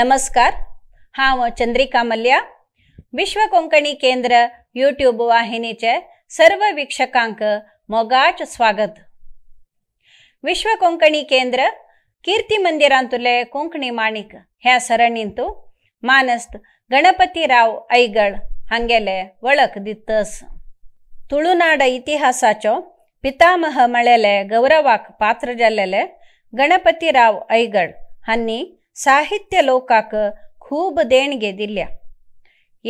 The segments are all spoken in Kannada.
ನಮಸ್ಕಾರ ಹಾಂ ಚಂದ್ರಿಕಾ ಮಲ್ಯ ವಿಶ್ವ ಕೊಂಕಣಿ ಕೇಂದ್ರ ಯೂಟ್ಯೂಬ್ ಚ ಸರ್ವ ವೀಕ್ಷಕಾಂಕ ಮೊಗಾಚ ಸ್ವಾಗತ ವಿಶ್ವ ಕೊಂಕಣಿ ಕೇಂದ್ರ ಕೀರ್ತಿ ಅಂತುಲೆ ಕೊಂಕಣಿ ಮಾಣಿಕ್ ह्या ಸರಣಿಂತು ಮಾನಸ್ತ್ ಗಣಪತಿ ರಾವ್ ಐಗಳ್ ಹಂಗೆಲೆ ಒಳಕ್ ದಿತ್ತಸ್ ತುಳುನಾಡ ಇತಿಹಾಸಾಚೋ ಪಿತಾಮಹ ಮಳೆಲೆ ಗೌರವಾಕ್ ಜಲ್ಲೆಲೆ ಗಣಪತಿ ರಾವ್ ಐಗಳ್ ಹನ್ನಿ साहित्य लोकाक खूब देणगे दिल्या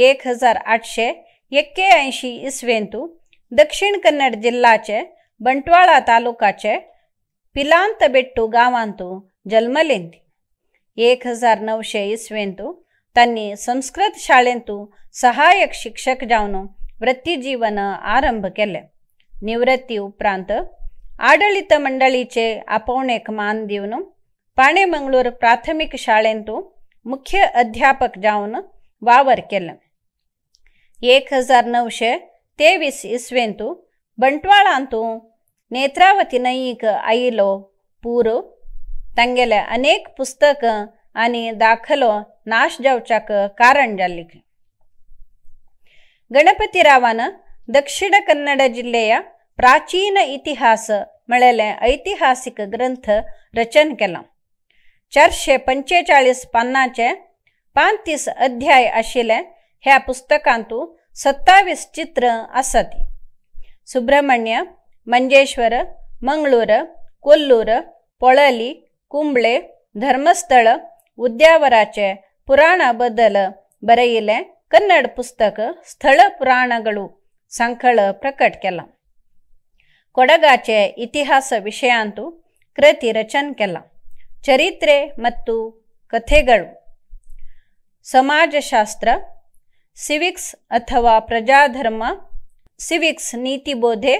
एक हजार आठशे एक्क्याऐंशी इसवेंतू दक्षिण कन्नड जिल्ह्याचे बंटवाळा तालुकाचे पिलांत बेट्टू गावांतू जल्मलेंदी एक हजार नऊशे इसवेंतू त्यांनी संस्कृत शाळेंतू सहाय्यक शिक्षक जावन वृत्तीजीवन आरंभ केले निवृत्ती उपरांत आडळीत मंडळीचे आपोवणेक मान देऊन ಪಾಣೆ ಮಂಗಳೂರು ಪ್ರಾಥಮಿಕ ಶಾಲೆಂದು ಮುಖ್ಯ ಜಾವನ ವಾವರ್ ಕೆಲ કેલ ಹಜಾರ್ ನೌಶೆ ತೇವಿಸ್ ಇಸ್ವೆಂತು ಬಂಟ್ವಾಳ ಅಂತೂ ನೇತ್ರಾವತಿ ನೈಕ ಐಲೋ ಪೂರು ತಂಗೆಲ ಅನೇಕ ಪುಸ್ತಕ ಆನಿ ದಾಖಲೋ ನಾಶ ಜಾವಚಾಕ ಕಾರಣ ಜಲ್ಲಿಕ ಗಣಪತಿ ರಾವನ ದಕ್ಷಿಣ ಕನ್ನಡ ಜಿಲ್ಲೆಯ ಪ್ರಾಚೀನ ಇತಿಹಾಸ ಮಳೆಲೆ ಐತಿಹಾಸಿಕ ಗ್ರಂಥ ರಚನ್ ಕೆಲ चारशे पंचेचाळीस पान्नाचे पांतीस अध्याय आशिल्ले ह्या पुस्तकांत सत्तावीस चित्र आसात सुब्रमण्य ಮಂಜೇಶ್ವರ ಮಂಗಳೂರ ಕೊಲ್ಲೂರ ಪೊಳಲಿ ಕುಂಬ್ಳೆ ಧರ್ಮಸ್ಥಳ ಉದ್ಯಾವರಾಚೆ ಪುರಾಣ ಬದಲ ಬರೆಯಿಲೆ ಕನ್ನಡ ಪುಸ್ತಕ ಸ್ಥಳ ಪುರಾಣಗಳು ಪ್ರಕಟ ಕೆಲ ಇತಿಹಾಸ ವಿಷಯಾಂತೂ ಕೃತಿ ರಚನೆ ಚರಿತ್ರೆ ಮತ್ತು ಕಥೆಗಳು ಸಮಾಜಶಾಸ್ತ್ರ ಸಿವಿಕ್ಸ್ ಅಥವಾ ಪ್ರಜಾಧರ್ಮ ಸಿವಿಕ್ಸ್ ನೀತಿಬೋಧೆ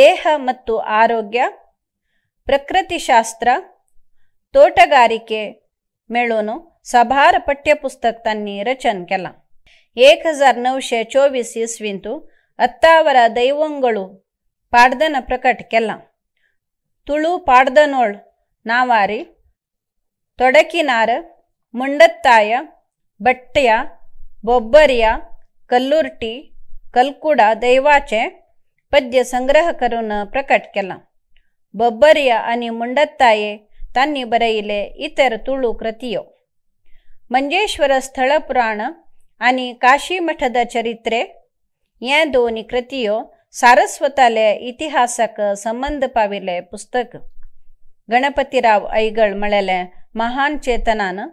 ದೇಹ ಮತ್ತು ಆರೋಗ್ಯ ಪ್ರಕೃತಿಶಾಸ್ತ್ರ ತೋಟಗಾರಿಕೆ ಸಭಾರ ಪಠ್ಯಪುಸ್ತಕ ತನ್ನಿ ರಚನ್ ಕೆಲ ಏಕ್ ಹಜಾರ್ ನೌಶೆ ಚೋವಿಸ್ ಇಸ್ವಿಂತು ಅತ್ತಾವರ ದೈವಂಗಳು ಪಾಡ್ದನ ಪ್ರಕಟ ಕೆಲ ತುಳು ಪಾಡ್ದನೋಳ್ ನಾವಾರಿ तोडकिनार ಮುಂಡತ್ತಾಯ ಬಟ್ಟೆಯ ಬೊಬ್ಬರಿಯ कल्लुर्टी कलकुडा दैवाचे पद्य संग्रह करून प्रकट केला बब्बरिया आणि मुंडत्ताये त्यांनी बरेले इतर तुळू कृतियो मंजेश्वर पुराण आणि काशी मठद चरित्रे या दोन्ही कृतियो सारस्वताले इतिहासाक संबंध पाविले पुस्तक गणपतीराव ऐगळ म्हणाले महान चेतनानं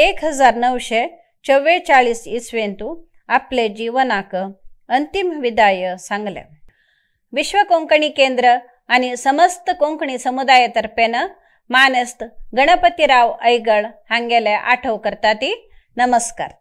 एक हजार नऊशे चव्वेचाळीस इसवेंतु आपले जीवनाक अंतिम विदाय सांगले विश्व कोंकणी केंद्र आणि समस्त कोंकणी समुदायातर्फेनं मानेस्त गणपतीराव ऐगळ हांगेले आठव करता ती नमस्कार